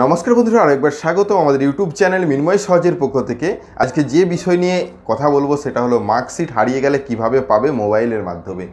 নমস্কার বন্ধুরা আরেকবার স্বাগত আমাদের ইউটিউব চ্যানেল মিনময় সহজের পক্ষ থেকে আজকে যে বিষয় নিয়ে কথা বলবো সেটা হলো মার্কশিট হারিয়ে গেলে কিভাবে পাবে মোবাইলের মাধ্যমে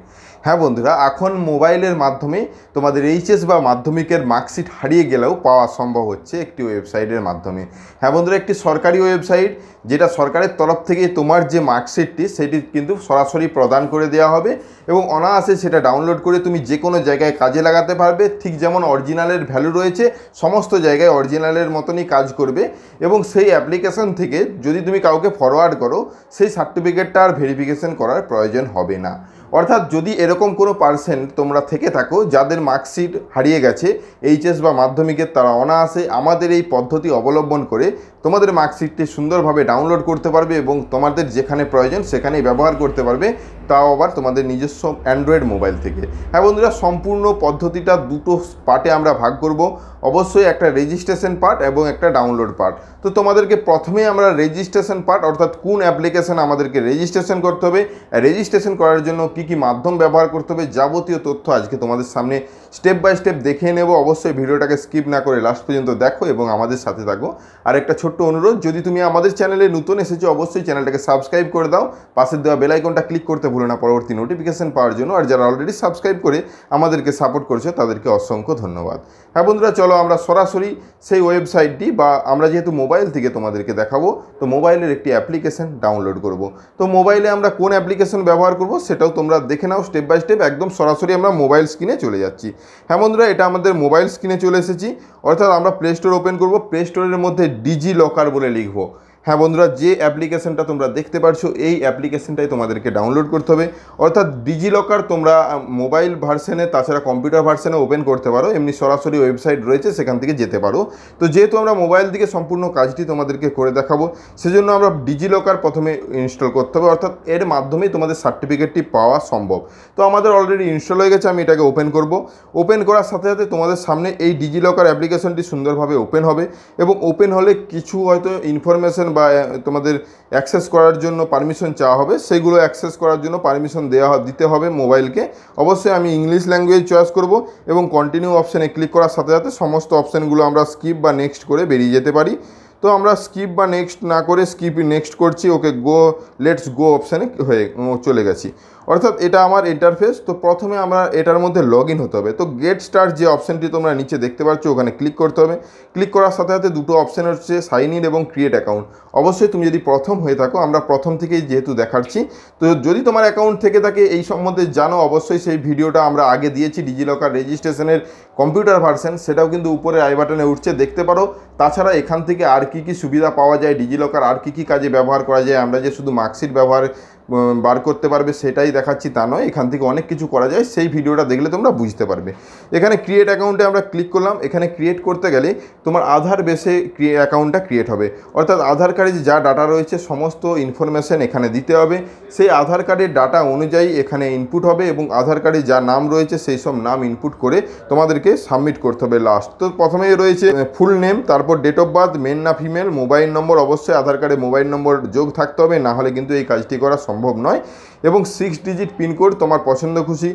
হ্যাঁ বন্ধুরা এখন মোবাইলের মাধ্যমে তোমাদের এইচএস বা মাধ্যমিকের মার্কশিট হারিয়ে গেলেও পাওয়া সম্ভব হচ্ছে একটি ওয়েবসাইটের মাধ্যমে হ্যাঁ বন্ধুরা একটি সরকারি ওয়েবসাইট যেটা সরকারের তরফ থেকে তোমার যে মার্কশিটটি সেটি কিন্তু সরাসরি প্রদান করে দেওয়া হবে এবং অনায়াসে সেটা ডাউনলোড করে তুমি যে কোনো জায়গায় কাজে লাগাতে পারবে ঠিক যেমন অরিজিনালের ভ্যালু রয়েছে সমস্ত জায়গায় জায়গায় অরিজিনালের মতনই কাজ করবে এবং সেই অ্যাপ্লিকেশান থেকে যদি তুমি কাউকে ফরওয়ার্ড করো সেই সার্টিফিকেটটা আর ভেরিফিকেশন করার প্রয়োজন হবে না অর্থাৎ যদি এরকম কোনো পার্সেন্ট তোমরা থেকে থাকো যাদের মার্কশিট হারিয়ে গেছে এইচএস বা মাধ্যমিকের তারা অনায়াসে আমাদের এই পদ্ধতি অবলম্বন করে তোমাদের মার্কশিটটি সুন্দরভাবে ডাউনলোড করতে পারবে এবং তোমাদের যেখানে প্রয়োজন সেখানেই ব্যবহার করতে পারবে তাও আবার তোমাদের নিজস্ব অ্যান্ড্রয়েড মোবাইল থেকে হ্যাঁ বন্ধুরা সম্পূর্ণ পদ্ধতিটা দুটো পার্টে আমরা ভাগ করব অবশ্যই একটা রেজিস্ট্রেশন পার্ট এবং একটা ডাউনলোড পার্ট তো তোমাদেরকে প্রথমে আমরা রেজিস্ট্রেশন পার্ট অর্থাৎ কোন অ্যাপ্লিকেশান আমাদেরকে রেজিস্ট্রেশন করতে হবে রেজিস্ট্রেশন করার জন্য কি কি মাধ্যম ব্যবহার করতে হবে যাবতীয় তথ্য আজকে তোমাদের সামনে স্টেপ বাই স্টেপ দেখে নেব অবশ্যই ভিডিওটাকে স্কিপ না করে লাস্ট পর্যন্ত দেখো এবং আমাদের সাথে থাকো আর একটা ছোট্ট অনুরোধ যদি তুমি আমাদের চ্যানেলে নতুন এসেছো অবশ্যই চ্যানেলটাকে সাবস্ক্রাইব করে দাও পাশের দেওয়া বেলাইকনটা ক্লিক করতে ভুল ভুলো না পরবর্তী নোটিফিকেশান পাওয়ার জন্য আর যারা অলরেডি সাবস্ক্রাইব করে আমাদেরকে সাপোর্ট করছে তাদেরকে অসংখ্য ধন্যবাদ হ্যাঁ বন্ধুরা চলো আমরা সরাসরি সেই ওয়েবসাইটটি বা আমরা যেহেতু মোবাইল থেকে তোমাদেরকে দেখাবো তো মোবাইলের একটি অ্যাপ্লিকেশান ডাউনলোড করব তো মোবাইলে আমরা কোন অ্যাপ্লিকেশান ব্যবহার করব সেটাও তোমরা দেখে নাও স্টেপ বাই স্টেপ একদম সরাসরি আমরা মোবাইল স্ক্রিনে চলে যাচ্ছি হ্যাঁ বন্ধুরা এটা আমাদের মোবাইল স্ক্রিনে চলে এসেছি অর্থাৎ আমরা প্লে স্টোর ওপেন করব প্লে স্টোরের মধ্যে ডিজি লকার বলে লিখবো হ্যাঁ বন্ধুরা যে অ্যাপ্লিকেশনটা তোমরা দেখতে পারছো এই অ্যাপ্লিকেশনটাই তোমাদেরকে ডাউনলোড করতে হবে অর্থাৎ ডিজিলকার তোমরা মোবাইল ভার্সানে তাছাড়া কম্পিউটার ভার্সানে ওপেন করতে পারো এমনি সরাসরি ওয়েবসাইট রয়েছে সেখান থেকে যেতে পারো তো যেহেতু আমরা মোবাইল দিকে সম্পূর্ণ কাজটি তোমাদেরকে করে দেখাবো সেজন্য আমরা ডিজিলকার প্রথমে ইনস্টল করতে হবে অর্থাৎ এর মাধ্যমেই তোমাদের সার্টিফিকেটটি পাওয়া সম্ভব তো আমাদের অলরেডি ইনস্টল হয়ে গেছে আমি এটাকে ওপেন করব ওপেন করার সাথে সাথে তোমাদের সামনে এই ডিজিলকার অ্যাপ্লিকেশনটি সুন্দরভাবে ওপেন হবে এবং ওপেন হলে কিছু হয়তো ইনফরমেশান বা তোমাদের অ্যাক্সেস করার জন্য পারমিশন চাওয়া হবে সেগুলো অ্যাক্সেস করার জন্য পারমিশন দেওয়া দিতে হবে মোবাইলকে অবশ্যই আমি ইংলিশ ল্যাঙ্গুয়েজ চয়েস করব এবং কন্টিনিউ অপশানে ক্লিক করার সাথে সাথে সমস্ত অপশানগুলো আমরা স্কিপ বা নেক্সট করে বেরিয়ে যেতে পারি তো আমরা স্কিপ বা নেক্সট না করে স্কিপ নেক্সট করছি ওকে গো লেটস গো অপশানে হয়ে চলে গেছি অর্থাৎ এটা আমার ইন্টারফেস তো প্রথমে আমরা এটার মধ্যে লগ হতে হবে তো গেট স্টার্ট যে অপশানটি তোমরা নিচে দেখতে পাচ্ছ ওখানে ক্লিক করতে হবে ক্লিক করার সাথে সাথে দুটো অপশান হচ্ছে সাইন ইন এবং ক্রিয়েট অ্যাকাউন্ট অবশ্যই তুমি যদি প্রথম হয়ে থাকো আমরা প্রথম থেকেই যেহেতু দেখাচ্ছি তো যদি তোমার অ্যাকাউন্ট থেকে থাকে এই সম্বন্ধে জানো অবশ্যই সেই ভিডিওটা আমরা আগে দিয়েছি ডিজিলকার রেজিস্ট্রেশনের কম্পিউটার ভার্সন সেটাও কিন্তু উপরে আই বাটনে উঠছে দেখতে পারো তাছাড়া এখান থেকে আর কি কি সুবিধা পাওয়া যায় ডিজিলকার আর কি কি কাজে ব্যবহার করা যায় আমরা যে শুধু মার্কশিট ব্যবহার বার করতে পারবে সেটাই দেখাচ্ছি তা নয় এখান থেকে অনেক কিছু করা যায় সেই ভিডিওটা দেখলে তোমরা বুঝতে পারবে এখানে ক্রিয়েট অ্যাকাউন্টে আমরা ক্লিক করলাম এখানে ক্রিয়েট করতে গেলে তোমার আধার বেসে অ্যাকাউন্টটা ক্রিয়েট হবে অর্থাৎ আধার কার্ডে যা ডাটা রয়েছে সমস্ত ইনফরমেশান এখানে দিতে হবে সেই আধার কার্ডের ডাটা অনুযায়ী এখানে ইনপুট হবে এবং আধার কার্ডে যা নাম রয়েছে সেই সব নাম ইনপুট করে তোমাদেরকে সাবমিট করতে হবে লাস্ট তো প্রথমেই রয়েছে ফুল নেম তারপর ডেট অফ বার্থ মেন না ফিমেল মোবাইল নম্বর অবশ্যই আধার কার্ডে মোবাইল নম্বর যোগ থাকতে হবে না হলে কিন্তু এই কাজটি করা সম্ভব সম্ভব নয় এবং সিক্স ডিজিট পিনকোড তোমার পছন্দ খুশি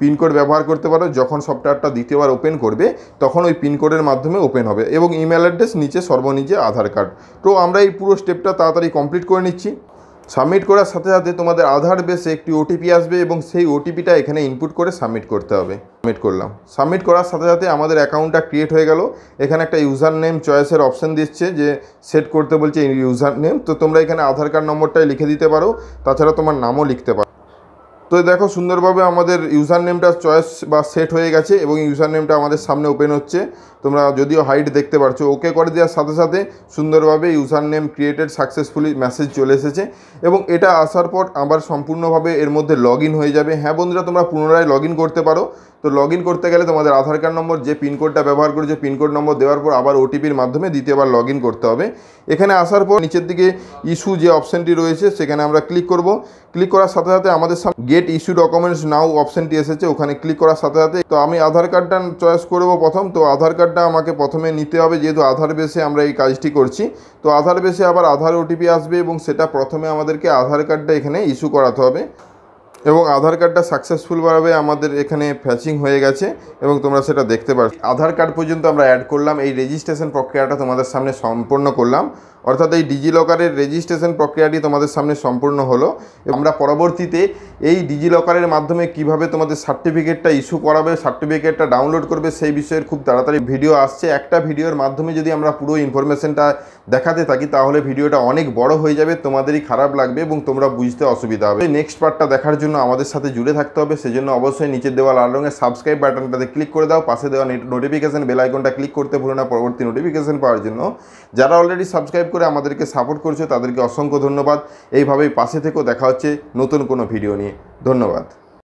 পিনকোড ব্যবহার করতে পারো যখন সফটওয়্যারটা দ্বিতীয়বার ওপেন করবে তখন ওই পিনকোডের মাধ্যমে ওপেন হবে এবং ইমেল অ্যাড্রেস নিচে সর্বনিচে আধার কার্ড তো আমরা এই পুরো স্টেপটা তাড়াতাড়ি কমপ্লিট করে নিচ্ছি সাবমিট করার সাথে সাথে তোমাদের আধার বেসে একটি ওটিপি আসবে এবং সেই ওটিপিটা এখানে ইনপুট করে সাবমিট করতে হবে সাবমিট করলাম সাবমিট করার সাথে সাথে আমাদের অ্যাকাউন্টটা ক্রিয়েট হয়ে গেল এখানে একটা ইউজার নেম চয়েসের অপশান দিচ্ছে যে সেট করতে বলছে ইউজার নেম তো তোমরা এখানে আধার কার্ড নম্বরটাই লিখে দিতে পারো তাছাড়া তোমার নামও লিখতে পারো তো দেখো সুন্দরভাবে আমাদের ইউজার নেমটা চয়েস বা সেট হয়ে গেছে এবং ইউজার নেমটা আমাদের সামনে ওপেন হচ্ছে তোমরা যদিও হাইট দেখতে পারছো ওকে করে দেওয়ার সাথে সাথে সুন্দরভাবে user name created successfully message চলে এসেছে এবং এটা আসার পর আবার সম্পূর্ণভাবে এর মধ্যে লগ হয়ে যাবে হ্যাঁ বন্ধুরা তোমরা পুনরায় লগ করতে পারো তো লগ করতে গেলে তোমাদের আধার কার্ড নম্বর যে পিনকোডটা ব্যবহার করেছে পিনকোড নম্বর দেওয়ার পর আবার ওটিপির মাধ্যমে দ্বিতীয়বার লগ করতে হবে এখানে আসার পর নিচের দিকে ইস্যু যে অপশানটি রয়েছে সেখানে আমরা ক্লিক করব ক্লিক করার সাথে সাথে আমাদের সামনে গেট ইস্যু ডকুমেন্টস নাও অপশানটি এসেছে ওখানে ক্লিক করার সাথে সাথে তো আমি আধার কার্ডটা চয়েস করব প্রথম তো আধার কার্ডটা আমাকে প্রথমে নিতে হবে যেহেতু আধার বেসে আমরা এই কাজটি করছি তো আধার বেসে আবার আধার ওটিপি আসবে এবং সেটা প্রথমে আমাদেরকে আধার কার্ডটা এখানে ইস্যু করাতে হবে এবং আধার কার্ডটা সাকসেসফুলভাবে আমাদের এখানে ফ্যাচিং হয়ে গেছে এবং তোমরা সেটা দেখতে পারো আধার কার্ড পর্যন্ত আমরা অ্যাড করলাম এই রেজিস্ট্রেশন প্রক্রিয়াটা তোমাদের সামনে সম্পন্ন করলাম অর্থাৎ এই ডিজিলকারের রেজিস্ট্রেশন প্রক্রিয়াটি তোমাদের সামনে সম্পূর্ণ হলো আমরা পরবর্তীতে এই ডিজিলকারের মাধ্যমে কিভাবে তোমাদের সার্টিফিকেটটা ইস্যু করাবে সার্টিফিকেটটা ডাউনলোড করবে সেই বিষয়ের খুব তাড়াতাড়ি ভিডিও আসছে একটা ভিডিওর মাধ্যমে যদি আমরা পুরো ইনফরমেশনটা দেখাতে থাকি তাহলে ভিডিওটা অনেক বড় হয়ে যাবে তোমাদেরই খারাপ লাগবে এবং তোমরা বুঝতে অসুবিধা হবে নেক্সট পার্টটা দেখার জন্য আমাদের সাথে জুড়ে থাকতে হবে সেজন্য অবশ্যই নিচের দেওয়া লাল রঙের সাবস্ক্রাইব বাটনটাতে ক্লিক করে দাও পাশে দেওয়া নোটিফিকেশান বেল ক্লিক করতে ভুলো না পরবর্তী নোটিফিকেশন পাওয়ার জন্য যারা অলরেডি সাবস্ক্রাইব করে আমাদেরকে সাপোর্ট করছে তাদেরকে অসংখ্য ধন্যবাদ এইভাবেই পাশে থেকেও দেখা হচ্ছে নতুন কোনো ভিডিও নিয়ে ধন্যবাদ